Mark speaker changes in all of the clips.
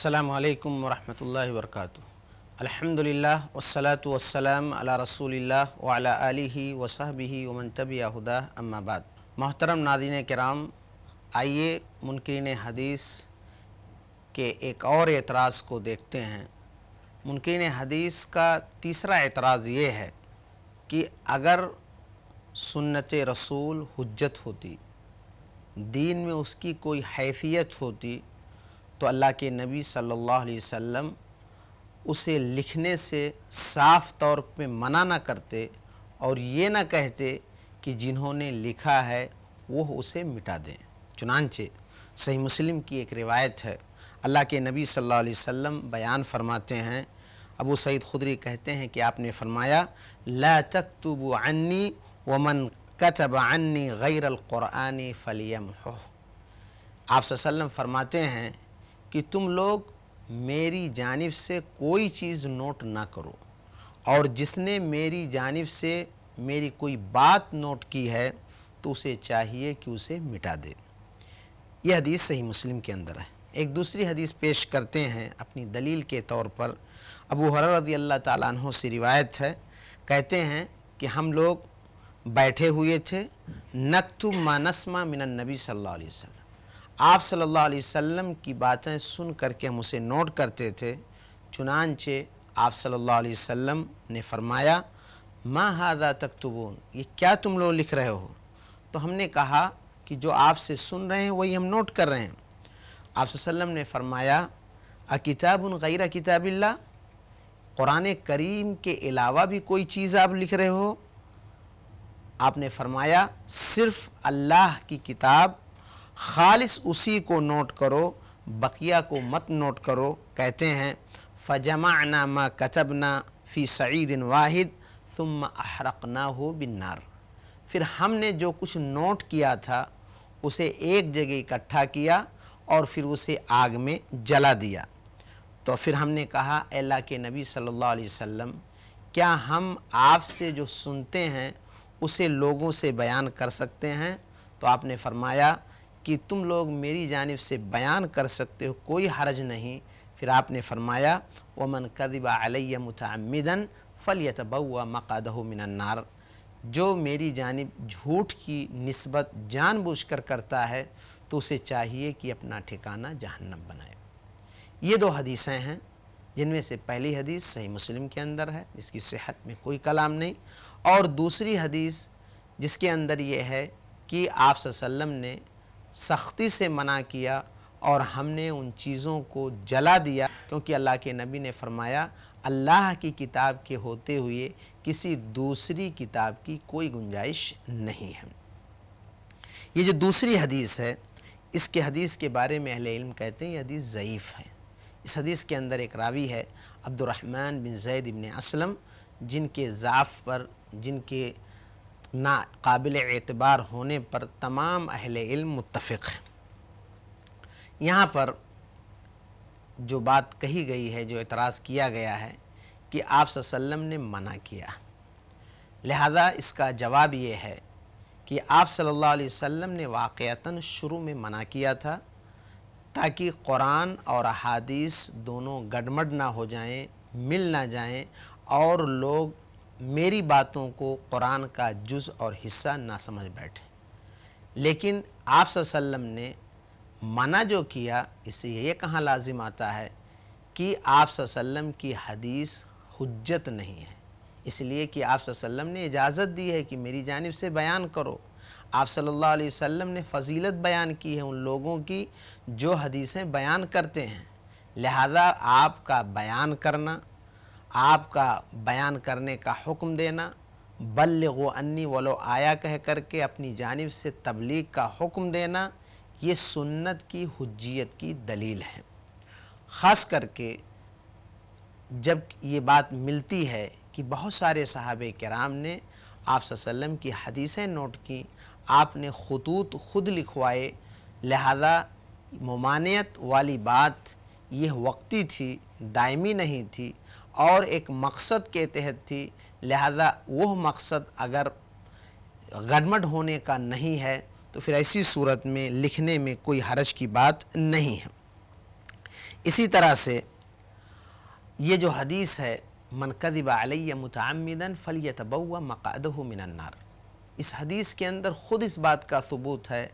Speaker 1: असलकम वरहमल वर्क अलहमदिल्ला वसलात वसलाम अला रसूलिल्लाह वाला आलि वसाबी वमन तबियाहुदा अम्माबाद मोहतरम नादिन कराम आइए मुनकरीन हदीस के एक और एतराज़ को देखते हैं मुनकरीन हदीस का तीसरा एतराज़ ये है कि अगर सुन्नत रसूल हजत होती दीन में उसकी कोई हैसियत होती तो अल्लाह के नबी सल्लल्लाहु अलैहि वसल्लम उसे लिखने से साफ तौर पे मना ना करते और ये ना कहते कि जिन्होंने लिखा है वो उसे मिटा दें चुनानचे सही मुस्लिम की एक रिवायत है अल्लाह के नबी सल्लल्लाहु अलैहि वसल्लम बयान फरमाते हैं अबू सईद खुदरी कहते हैं कि आपने फरमाया ला तकतुब अन्नी मन कतब अन्नी गैर क़ुरानी फ़लियम हो आप फरमाते हैं कि तुम लोग मेरी जानिब से कोई चीज़ नोट ना करो और जिसने मेरी जानिब से मेरी कोई बात नोट की है तो उसे चाहिए कि उसे मिटा दे यह हदीस सही मुस्लिम के अंदर है एक दूसरी हदीस पेश करते हैं अपनी दलील के तौर पर अबू हर रदी अल्लाह तु से रिवायत है कहते हैं कि हम लोग बैठे हुए थे नकतु मानसमा मिनन नबी सल्लल्लाहु अलैहि वसल्लम आप सल्लल्लाहु अलैहि वसल्लम की बातें सुन करके हम उसे नोट करते थे चुनानचे आप सल्लल्लाहु अलैहि वसल्लम ने फरमाया माँ हादा तकतबून ये क्या तुम लोग लिख रहे हो तो हमने कहा कि जो आपसे सुन रहे हैं वही हम नोट कर रहे हैं आप सल्लम ने फरमाया अ किताबन गैर किताबिल्ला क़ुरान करीम के अलावा भी कोई चीज़ आप लिख रहे हो आपने फरमाया सिर्फ़ अल्लाह की किताब खालिस उसी को नोट करो बकिया को मत नोट करो कहते हैं फ़जमाना मा कचबना फ़ी सईदिन वाहिद तुम अहरकना हो बिन्नार फिर हमने जो कुछ नोट किया था उसे एक जगह इकट्ठा किया और फिर उसे आग में जला दिया तो फिर हमने कहा अल्लाह के नबी सल्लल्लाहु अलैहि वसल्लम क्या हम आपसे जो सुनते हैं उसे लोगों से बयान कर सकते हैं तो आपने फरमाया कि तुम लोग मेरी जानब से बयान कर सकते हो कोई हरज नहीं फिर आपने फरमाया वमन कदिबा अलैया मुतमदन फ़लियतबा मकादह मिनन्नार जो मेरी जानब झूठ की नस्बत जानबूझकर करता है तो उसे चाहिए कि अपना ठिकाना जहन्नम बनाए ये दो हदीसें हैं जिनमें से पहली हदीस सही मुस्लिम के अंदर है जिसकी सेहत में कोई कलाम नहीं और दूसरी हदीस जिसके अंदर ये है कि आप ने सख्ती से मना किया और हमने उन चीज़ों को जला दिया क्योंकि अल्लाह के नबी ने फरमाया अल्लाह की किताब के होते हुए किसी दूसरी किताब की कोई गुंजाइश नहीं है ये जो दूसरी हदीस है इसके हदीस के बारे में अहले इल्म कहते हैं ये हदीस ज़यीफ़ है इस हदीस के अंदर एक रावी है अब्दुलरहमान बिन जैद इबन असलम जिनके ज़ाफ़ पर जिनके नाकबिल एतबार होने पर तमाम अहल इल्म मुतफ़ हैं यहाँ पर जो बात कही गई है जो एतराज़ किया गया है कि आप सल्लम ने मना किया लिहाजा इसका जवाब ये है कि आप सल्लल्लाहु अलैहि वसल्लम ने वाक़ता शुरू में मना किया था ताकि कुरान और अहादीस दोनों गडमड ना हो जाएं मिल ना जाएं और लोग मेरी बातों को कुरान का जुज़ और हिस्सा ना समझ बैठे लेकिन आप ने मना जो किया इससे ये कहाँ लाजिम आता है कि आप की हदीस हजत नहीं है इसलिए कि आप ने इजाज़त दी है कि मेरी जानब से बयान करो आप सल्लल्लाहु अलैहि वसल्लम ने फजीलत बयान की है उन लोगों की जो हदीसें बयान करते हैं लिहाजा आपका बयान करना आपका बयान करने का हुक्म देना बल्ल अन्नी वलो आया कह करके अपनी जानब से तबलीग का हुक्म देना ये सुन्नत की हज्जियत की दलील है ख़ास करके जब ये बात मिलती है कि बहुत सारे साहब कराम ने आप की हदीसें नोट की आपने खतूत खुद लिखवाए लिहाजा ममानियत वाली बात यह वक्ती थी दायमी नहीं थी और एक मकसद के तहत थी लिहाजा वह मकसद अगर गड़मट होने का नहीं है तो फिर ऐसी सूरत में लिखने में कोई हरज की बात नहीं है इसी तरह से ये जो हदीस है मनकदब आलिया मतमदन फलिय तबा मकाद मिनन्नार इस हदीस के अंदर ख़ुद इस बात का सबूत है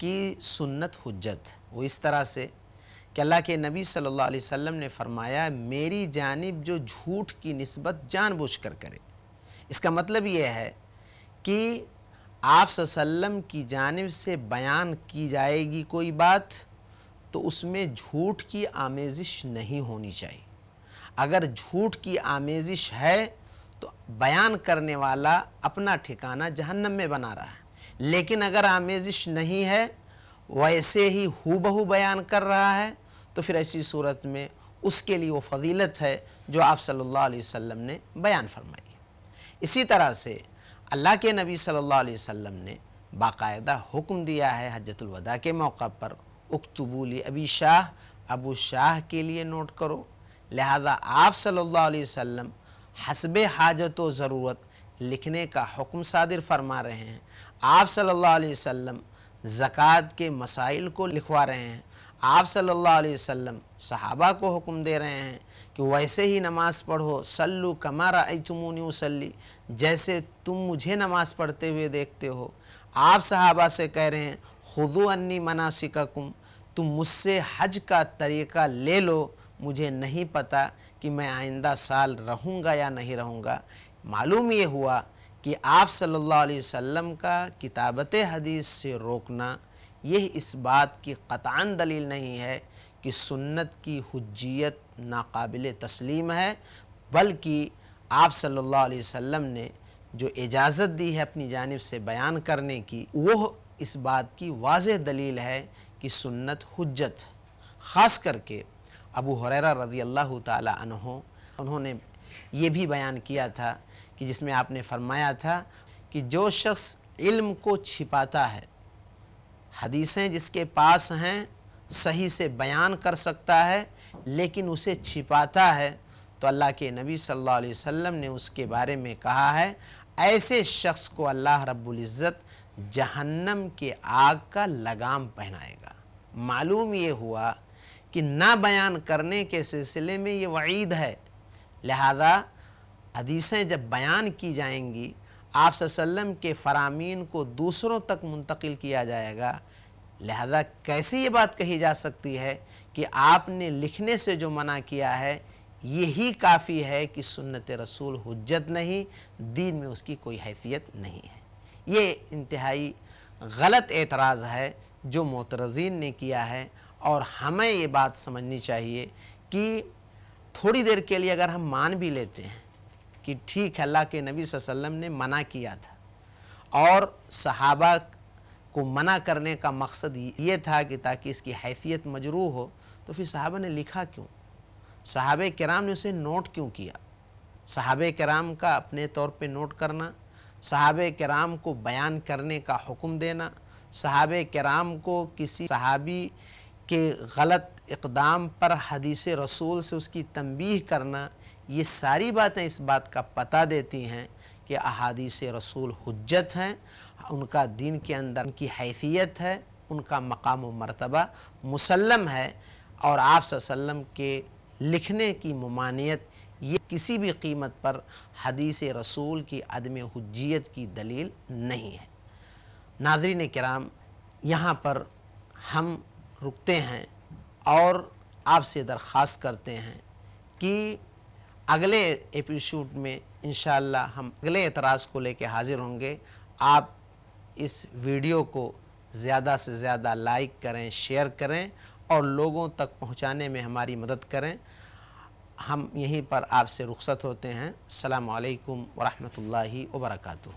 Speaker 1: कि सुन्नत हजत वो इस तरह से कि अल्लाह के नबी सल्लल्लाहु अलैहि वसल्लम ने फरमाया मेरी जानब जो झूठ की नस्बत जानबूझ कर करे इसका मतलब यह है कि आप की जानब से बयान की जाएगी कोई बात तो उसमें झूठ की आमेजिश नहीं होनी चाहिए अगर झूठ की आमेजिश है तो बयान करने वाला अपना ठिकाना जहन्नम में बना रहा है लेकिन अगर आमेजिश नहीं है वैसे ही हूबहू बयान कर रहा है तो फिर ऐसी सूरत में उसके लिए वो फजीलत है जो आप सल्लल्लाहु अलैहि वसल्लम ने बयान फरमाई इसी तरह से अल्लाह के नबी सल्लल्लाहु अलैहि वसल्लम ने बाकायदा हुक्म दिया है हजतुलवदा के मौका पर उक्तबूली अबी शाह अबू शाह के लिए नोट करो लिहाजा आप सल्लल्लाहु अलैहि वसल्लम हसब हाजत व ज़रूरत लिखने का हुक्म सादिर फरमा रहे हैं आप सल्लल्लाहु अलैहि वसल्लम ज़क़़त के मसाइल को लिखवा रहे हैं आप सल्लल्लाहु अलैहि वसल्लम सहाबा को हुक्म दे रहे हैं कि वैसे ही नमाज़ पढ़ो सल्लू कमारा ऐ तुमूनी उसली जैसे तुम मुझे नमाज़ पढ़ते हुए देखते हो आप सहाबा से कह रहे हैं खुदो अन्नी मनासिकाकुम तुम मुझसे हज का तरीका ले लो मुझे नहीं पता कि मैं आइंदा साल रहूँगा या नहीं रहूँगा मालूम ये हुआ कि आप सल्लल्लाहु अलैहि वसल्लम का किताबत हदीस से रोकना यह इस बात की कतान दलील नहीं है कि सुन्नत की हज्जियत नाकबिल तस्लीम है बल्कि आप सल्लल्लाहु अलैहि वसल्लम ने जो इजाज़त दी है अपनी जानब से बयान करने की वह इस बात की वाज दलील है कि सुन्नत हजत ख़ास करके अबू हुररा रज़ी अल्लाह तहों उन्होंने ये भी बयान किया था कि जिसमें आपने फरमाया था कि जो शख्स इल्म को छिपाता है हदीसें जिसके पास हैं सही से बयान कर सकता है लेकिन उसे छिपाता है तो अल्लाह के नबी सल्लल्लाहु अलैहि वसल्लम ने उसके बारे में कहा है ऐसे शख्स को अल्लाह रब्बुल इज़्ज़त जहन्नम के आग का लगाम पहनाएगा मालूम ये हुआ कि ना बयान करने के सिलसिले में ये वईद है लिहाजा हदीसें जब बयान की जाएंगी आप के फरामीन को दूसरों तक मुंतकिल किया जाएगा लिहाजा कैसे ये बात कही जा सकती है कि आपने लिखने से जो मना किया है यही काफ़ी है कि सुन्नत रसूल हजत नहीं दीन में उसकी कोई हैसियत नहीं है ये इंतहाई गलत एतराज़ है जो मोतरजीन ने किया है और हमें ये बात समझनी चाहिए कि थोड़ी देर के लिए अगर हम मान भी लेते हैं कि ठीक है अल्लाह के नबी वसल्लम ने मना किया था और सहाबा को मना करने का मकसद ये था कि ताकि इसकी हैसियत मजरू हो तो फिर साहबा ने लिखा क्यों साहब कराम ने उसे नोट क्यों किया साहब कराम का अपने तौर पे नोट करना साहब कराम को बयान करने का हुक्म देना साहब कराम को किसी सहाबी के गलत इकदाम पर हदीस रसूल से उसकी तंबीह करना ये सारी बातें इस बात का पता देती हैं कि अहादीस रसूल हजत हैं उनका दीन के अंदर उनकी हैसियत है उनका मकाम व मरतबा मुसलम है और आप सल्लम के लिखने की ममानियत ये किसी भी कीमत पर हदीस रसूल की अदम हजियत की दलील नहीं है नाजरीन कराम यहाँ पर हम रुकते हैं और आपसे दरख्वास्त करते हैं कि अगले एपिसोड में इन हम अगले एतराज़ को लेकर हाजिर होंगे आप इस वीडियो को ज़्यादा से ज़्यादा लाइक करें शेयर करें और लोगों तक पहुंचाने में हमारी मदद करें हम यहीं पर आपसे रुख्सत होते हैं अल्लाम वरहमल वर्का